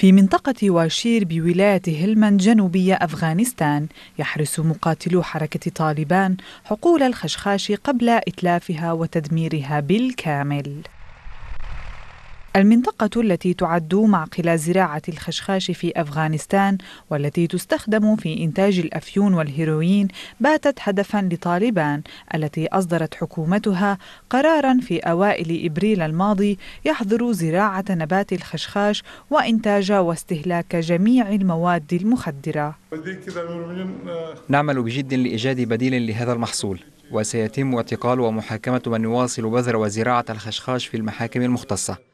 في منطقة واشير بولاية هلمن جنوبية أفغانستان يحرس مقاتلو حركة طالبان حقول الخشخاش قبل إتلافها وتدميرها بالكامل المنطقة التي تعد معقل زراعة الخشخاش في أفغانستان والتي تستخدم في إنتاج الأفيون والهيروين باتت هدفا لطالبان التي أصدرت حكومتها قرارا في أوائل إبريل الماضي يحظر زراعة نبات الخشخاش وإنتاج واستهلاك جميع المواد المخدرة نعمل بجد لإيجاد بديل لهذا المحصول وسيتم اعتقال ومحاكمة من يواصل بذر وزراعة الخشخاش في المحاكم المختصة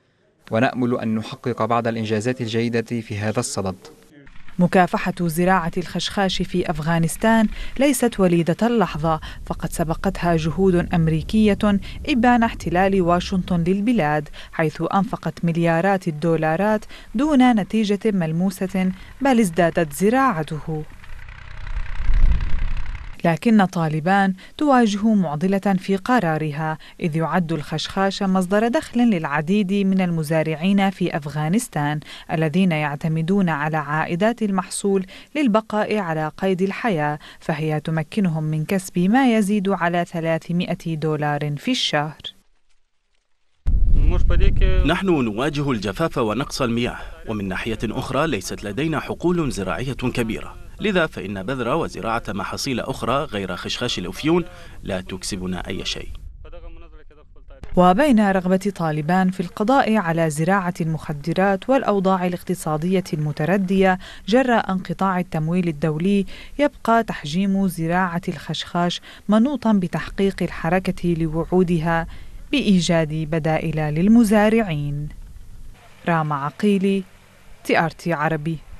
ونأمل أن نحقق بعض الإنجازات الجيدة في هذا الصدد مكافحة زراعة الخشخاش في أفغانستان ليست وليدة اللحظة فقد سبقتها جهود أمريكية إبان احتلال واشنطن للبلاد حيث أنفقت مليارات الدولارات دون نتيجة ملموسة بل ازدادت زراعته لكن طالبان تواجه معضلة في قرارها إذ يعد الخشخاش مصدر دخل للعديد من المزارعين في أفغانستان الذين يعتمدون على عائدات المحصول للبقاء على قيد الحياة فهي تمكنهم من كسب ما يزيد على 300 دولار في الشهر نحن نواجه الجفاف ونقص المياه ومن ناحية أخرى ليست لدينا حقول زراعية كبيرة لذا فإن بذرة وزراعة محاصيل أخرى غير خشخاش الأفيون لا تكسبنا أي شيء وبين رغبة طالبان في القضاء على زراعة المخدرات والأوضاع الاقتصادية المتردية جراء انقطاع التمويل الدولي، يبقى تحجيم زراعة الخشخاش منوطا بتحقيق الحركة لوعودها بإيجاد بدائل للمزارعين. راما عقيلي، تي آر تي عربي